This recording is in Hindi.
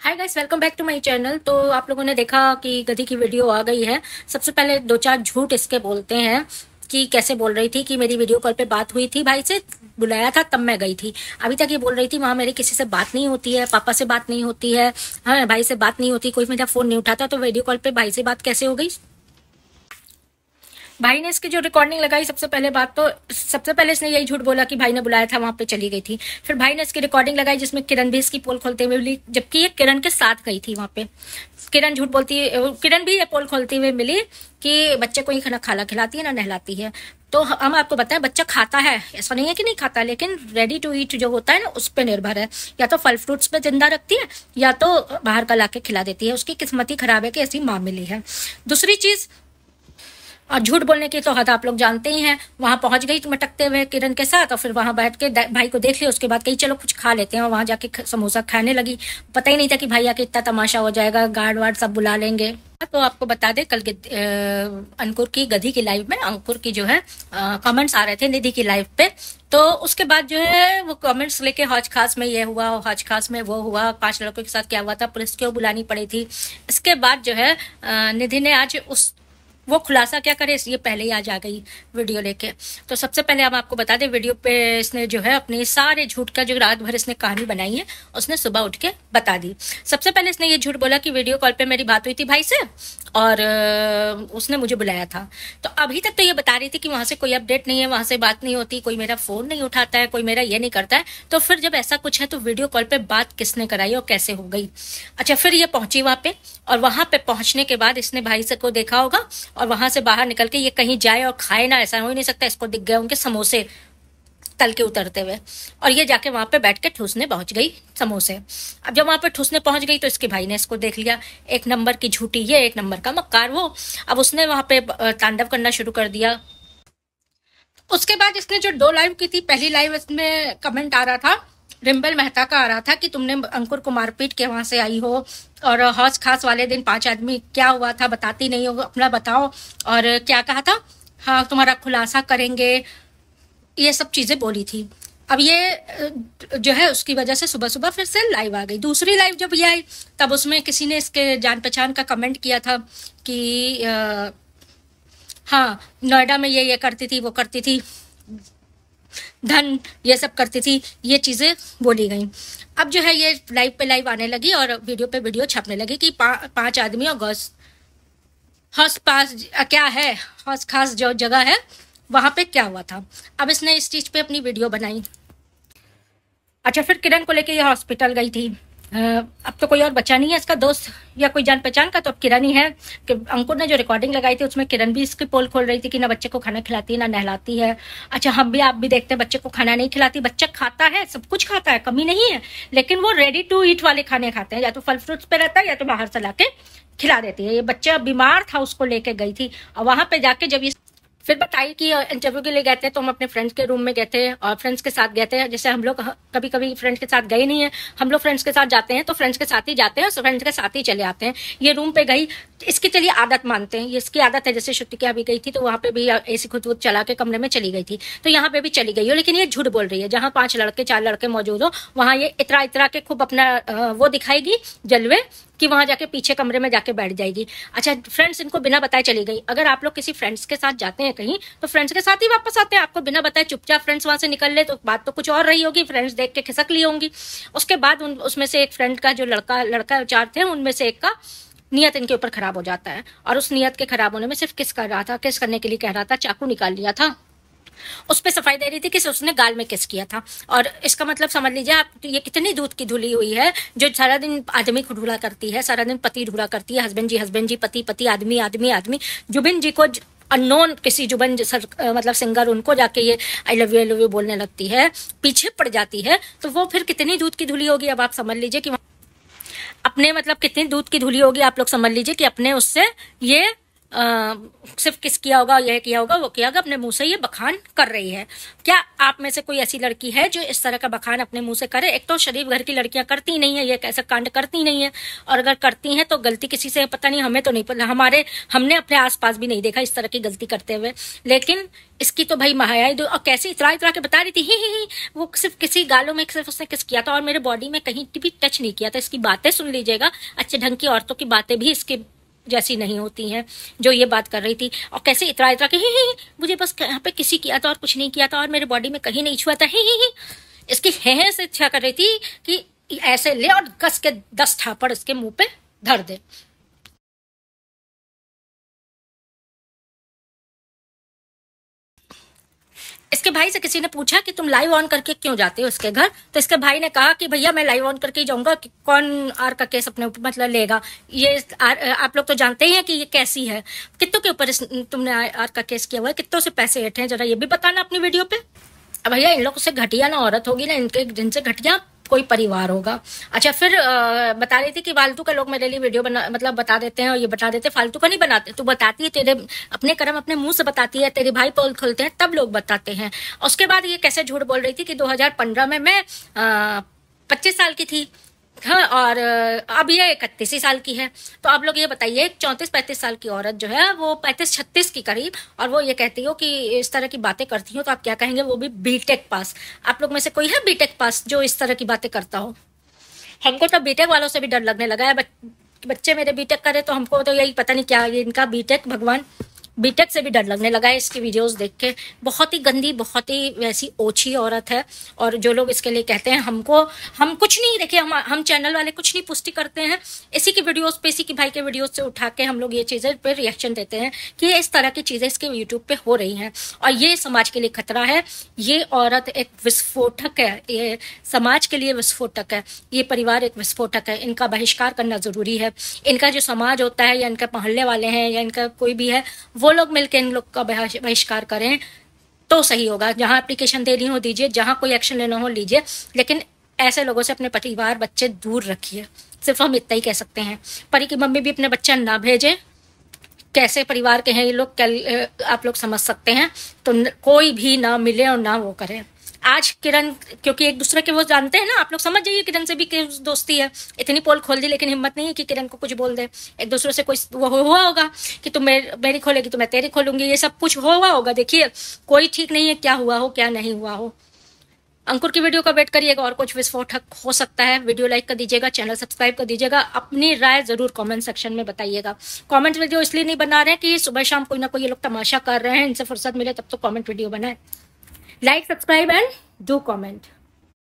Hi guys welcome back to my channel तो आप लोगों ने देखा कि गधी की वीडियो आ गई है सबसे पहले दो चार झूठ इसके बोलते हैं कि कैसे बोल रही थी कि मेरी वीडियो कॉल पे बात हुई थी भाई से बुलाया था तब मैं गई थी अभी तक ये बोल रही थी वहां मेरी किसी से बात नहीं होती है पापा से बात नहीं होती है हाँ भाई से बात नहीं होती कोई मेरा फ़ोन नहीं उठाता तो वीडियो कॉल पर भाई से बात कैसे हो गई भाई ने इसकी जो रिकॉर्डिंग लगाई सबसे पहले बात तो सबसे पहले इसने यही झूठ बोला कि भाई ने बुलाया था वहां पे चली गई थी फिर भाई ने इसकी रिकॉर्डिंग लगाई जिसमें किरण भी इसकी पोल खोलते हुए मिली जबकि ये किरण के साथ गई थी वहां पे किरण झूठ बोलती किरण भी ये पोल खोलते हुए मिली कि बच्चे को ही खाना खाला खिलाती है ना नहलाती है तो हम आपको बताएं बच्चा खाता है ऐसा नहीं है कि नहीं खाता लेकिन रेडी टू ईट जो होता है ना उस पर निर्भर है या तो फल फ्रूट्स पे जिंदा रखती है या तो बाहर का लाके खिला देती है उसकी किस्मत ही खराब है कि ऐसी माँ मिली है दूसरी चीज़ और झूठ बोलने की तो हद आप लोग जानते ही हैं वहां पहुंच गई मटकते हुए किरण के साथ और फिर वहां बैठ के भाई को देख लिया उसके बाद कहीं चलो कुछ खा लेते हैं और वहां जाके समोसा खाने लगी पता ही नहीं था कि भैया के इतना तमाशा हो जाएगा गार्ड वार्ड सब बुला लेंगे तो आपको बता दे कल अंकुर की गधी की लाइव में अंकुर की जो है कमेंट्स आ रहे थे निधि की लाइव पे तो उसके बाद जो है वो कमेंट्स लेके हौज खास में ये हुआ हौज खास में वो हुआ पांच लड़कों के साथ क्या हुआ था पुलिस क्यों बुलानी पड़ी थी इसके बाद जो है निधि ने आज उस वो खुलासा क्या करे इसलिए पहले ही आज आ गई वीडियो लेके तो सबसे पहले हम आपको बता दें वीडियो पे इसने जो है अपने सारे झूठ का जो रात भर इसने कहानी बनाई है उसने सुबह उठ के बता दी सबसे पहले इसने ये झूठ बोला कि वीडियो कॉल पर मेरी बात हुई थी भाई से और उसने मुझे बुलाया था तो अभी तक तो ये बता रही थी कि वहां से कोई अपडेट नहीं है वहां से बात नहीं होती कोई मेरा फ़ोन नहीं उठाता है कोई मेरा ये नहीं करता है तो फिर जब ऐसा कुछ है तो वीडियो कॉल पर बात किसने कराई और कैसे हो गई अच्छा फिर ये पहुंची वहां पे और वहां पे पहुंचने के बाद इसने भाई से को देखा होगा और वहां से बाहर निकल के ये कहीं जाए और खाए ना ऐसा हो ही नहीं सकता इसको दिख गया उनके समोसे तल के उतरते हुए और ये जाके वहां पे बैठ के ठूसने पहुंच गई समोसे अब जब वहां पे ठूसने पहुंच गई तो इसके भाई ने इसको देख लिया एक नंबर की झूठी ये एक नंबर का मक्कार वो अब उसने वहां पे तांडव करना शुरू कर दिया उसके बाद इसने जो दो लाइव की थी पहली लाइव इसमें कमेंट आ रहा था रिम्बल मेहता का आ रहा था कि तुमने अंकुर को मारपीट के वहां से आई हो और हौस खास वाले दिन पांच आदमी क्या हुआ था बताती नहीं हो अपना बताओ और क्या कहा था हाँ तुम्हारा खुलासा करेंगे ये सब चीज़ें बोली थी अब ये जो है उसकी वजह से सुबह सुबह फिर से लाइव आ गई दूसरी लाइव जब ये आई तब उसमें किसी ने इसके जान पहचान का कमेंट किया था कि आ, हाँ नोएडा में ये ये करती थी वो करती थी धन ये सब करती थी ये चीज़ें बोली गई अब जो है ये लाइव पे लाइव आने लगी और वीडियो पे वीडियो छपने लगी कि पा, पांच आदमी और गौस हौस पास क्या है हौस खास जो जगह है वहां पे क्या हुआ था अब इसने इस चीज़ पे अपनी वीडियो बनाई अच्छा फिर किरण को लेके ये हॉस्पिटल गई थी अब तो कोई और बचा नहीं है इसका दोस्त या कोई जान पहचान का तो अब किरण ही है कि अंकुर ने जो रिकॉर्डिंग लगाई थी उसमें किरण भी इसकी पोल खोल रही थी कि ना बच्चे को खाना खिलाती है ना नहलाती है अच्छा हम भी आप भी देखते हैं बच्चे को खाना नहीं खिलाती बच्चा खाता है सब कुछ खाता है कमी नहीं है लेकिन वो रेडी टू ईट वाले खाने खाते हैं या तो फल फ्रूट्स पे रहता है या तो बाहर से ला खिला देती है ये बच्चा बीमार था उसको लेके गई थी और वहां पे जाके जब ये फिर बताइए कि इंटरव्यू के लिए गए थे तो हम अपने फ्रेंड्स के रूम में गए थे और फ्रेंड्स के साथ गए थे जैसे हम लोग कभी कभी फ्रेंड्स के साथ गए नहीं है हम लोग फ्रेंड्स के साथ जाते हैं तो फ्रेंड्स के साथ ही जाते हैं फ्रेंड्स के साथ ही चले आते हैं ये रूम पे गई इसकी चलिए आदत मानते हैं ये इसकी आदत है जैसे छुट्टी के अभी गई थी तो वहां पे भी ऐसी खुद खुद चला के कमरे में चली गई थी तो यहाँ पे भी चली गई हो लेकिन ये झूठ बोल रही है जहाँ पांच लड़के चार लड़के मौजूद हो वहाँ ये इतरा इतरा के खूब अपना वो दिखाएगी जलवे कि वहां जाके पीछे कमरे में जाके बैठ जाएगी अच्छा फ्रेंड्स इनको बिना बताए चली गई अगर आप लोग किसी फ्रेंड्स के साथ जाते हैं कहीं तो फ्रेंड्स के साथ ही वापस आते हैं आपको बिना बताए चुपचाप फ्रेंड्स वहां से निकल ले तो बात तो कुछ और रही होगी फ्रेंड्स देख के खिसक ली होंगी उसके बाद उन उसमें से एक फ्रेंड का जो लड़का लड़का चार थे उनमें से एक का नियत इनके ऊपर खराब हो जाता है और उस नियत के खराब होने में सिर्फ किस कर रहा था किस करने के लिए कह रहा था चाकू निकाल लिया था उस पर सफाई दे रही थी कि उसने गाल में किस किया था और इसका मतलब समझ लीजिए आप तो ये कितनी दूध की धुली हुई है जो सारा दिन आदमी को ढूला करती है सारा दिन पति ढूंढा करती है हस्बैंड जी हस्बैंड जी पति पति आदमी आदमी आदमी जुबिन जी को अननोन किसी जुबन सर मतलब सिंगर उनको जाके ये I love you I love you बोलने लगती है पीछे पड़ जाती है तो वो फिर कितनी दूध की धुली होगी अब आप समझ लीजिए कि अपने मतलब कितनी दूध की धुली होगी आप लोग समझ लीजिए कि अपने उससे ये सिर्फ किस किया होगा यह किया होगा वो किया होगा अपने मुंह से ये बखान कर रही है क्या आप में से कोई ऐसी लड़की है जो इस तरह का बखान अपने मुंह से करे एक तो शरीफ घर की लड़कियां करती नहीं है ये कैसा कांड करती नहीं है और अगर करती हैं तो गलती किसी से पता नहीं हमें तो नहीं पता हमारे हमने अपने आसपास भी नहीं देखा इस तरह की गलती करते हुए लेकिन इसकी तो भाई महाया और कैसे इतरा इतरा के बता रही थी ही ही ही वो सिर्फ किसी गालों में सिर्फ उसने किस किया था और मेरे बॉडी में कहीं भी टच नहीं किया था इसकी बातें सुन लीजिएगा अच्छे ढंग की औरतों की बातें भी इसके जैसी नहीं होती हैं जो ये बात कर रही थी और कैसे इतरा इतरा के ही, ही, मुझे बस यहाँ पे किसी किया था और कुछ नहीं किया था और मेरे बॉडी में कहीं नहीं छुआ था ही, ही, ही। इसकी है से इच्छा कर रही थी कि ऐसे ले और कस के दस थापड़ इसके मुंह पे धर दे इसके भाई से किसी ने पूछा कि तुम लाइव ऑन करके क्यों जाते हो उसके घर तो इसके भाई ने कहा कि भैया मैं लाइव ऑन करके ही जाऊंगा कि कौन आर का केस अपने ऊपर मतलब लेगा ये आर, आप लोग तो जानते ही हैं कि ये कैसी है कितों के ऊपर तुमने आर का केस किया हुआ है कितों से पैसे हेठे हैं जरा ये भी बताना अपनी वीडियो पे भैया इन लोगों से घटिया ना औरत होगी ना इनके जिनसे घटिया कोई परिवार होगा अच्छा फिर आ, बता रही थी कि फालतू का लोग मेरे लिए वीडियो बना मतलब बता देते हैं और ये बता देते हैं फालतू का नहीं बनाते तू बताती है तेरे अपने कर्म अपने मुंह से बताती है तेरे भाई पोल खोलते हैं तब लोग बताते हैं उसके बाद ये कैसे झूठ बोल रही थी कि दो में मैं पच्चीस साल की थी हाँ और अब ये इकतीस ही साल की है तो आप लोग ये बताइए चौंतीस पैंतीस साल की औरत जो है वो पैंतीस छत्तीस की करीब और वो ये कहती हो कि इस तरह की बातें करती हो तो आप क्या कहेंगे वो भी बीटेक पास आप लोग में से कोई है बीटेक पास जो इस तरह की बातें करता हो हमको तो बीटेक वालों से भी डर लगने लगा है बच्चे मेरे बीटेक करे तो हमको तो यही पता नहीं क्या इनका बीटेक भगवान बीटेक से भी डर लगने लगा है इसकी वीडियोस देख के बहुत ही गंदी बहुत ही वैसी ओछी औरत है और जो लोग इसके लिए कहते हैं हमको हम कुछ नहीं देखिए हम हम चैनल वाले कुछ नहीं पुष्टि करते हैं इसी की वीडियोस पे इसी की भाई के वीडियोस से उठा के हम लोग ये चीज़ें पे रिएक्शन देते हैं कि ये इस तरह की चीज़ें इसके यूट्यूब पे हो रही हैं और ये समाज के लिए खतरा है ये औरत एक विस्फोटक है ये समाज के लिए विस्फोटक है ये परिवार एक विस्फोटक है इनका बहिष्कार करना ज़रूरी है इनका जो समाज होता है या इनका पहलने वाले हैं या इनका कोई भी है वो वो लोग मिलकर इन लोग का बहिष्कार करें तो सही होगा जहां एप्लीकेशन देनी हो दीजिए जहां कोई एक्शन लेना हो लीजिए लेकिन ऐसे लोगों से अपने परिवार बच्चे दूर रखिए सिर्फ हम इतना ही कह सकते हैं परी की मम्मी भी अपने बच्चा ना भेजें कैसे परिवार के हैं ये लोग आप लोग समझ सकते हैं तो कोई भी ना मिले और ना वो करें आज किरण क्योंकि एक दूसरे के वो जानते हैं ना आप लोग समझ जाइए किरण से भी दोस्ती है इतनी पोल खोल दी लेकिन हिम्मत नहीं है कि किरण को कुछ बोल दे एक दूसरे से कोई वो हुआ होगा कि तुम मेरी खोलेगी तो मैं तेरी खोलूंगी ये सब कुछ हुआ होगा देखिए कोई ठीक नहीं है क्या हुआ हो क्या नहीं हुआ हो अंकुर की वीडियो का वेट करिएगा और कुछ विस्फोटक हो सकता है वीडियो लाइक कर दीजिएगा चैनल सब्सक्राइब कर दीजिएगा अपनी राय जरूर कमेंट सेक्शन में बताइएगा कमेंट वीडियो इसलिए नहीं बना रहे हैं कि सुबह शाम कोई ना कोई ये लोग तमाशा कर रहे हैं इनसे फुर्सत मिले तब तो कमेंट वीडियो बनाए Like, subscribe and do comment.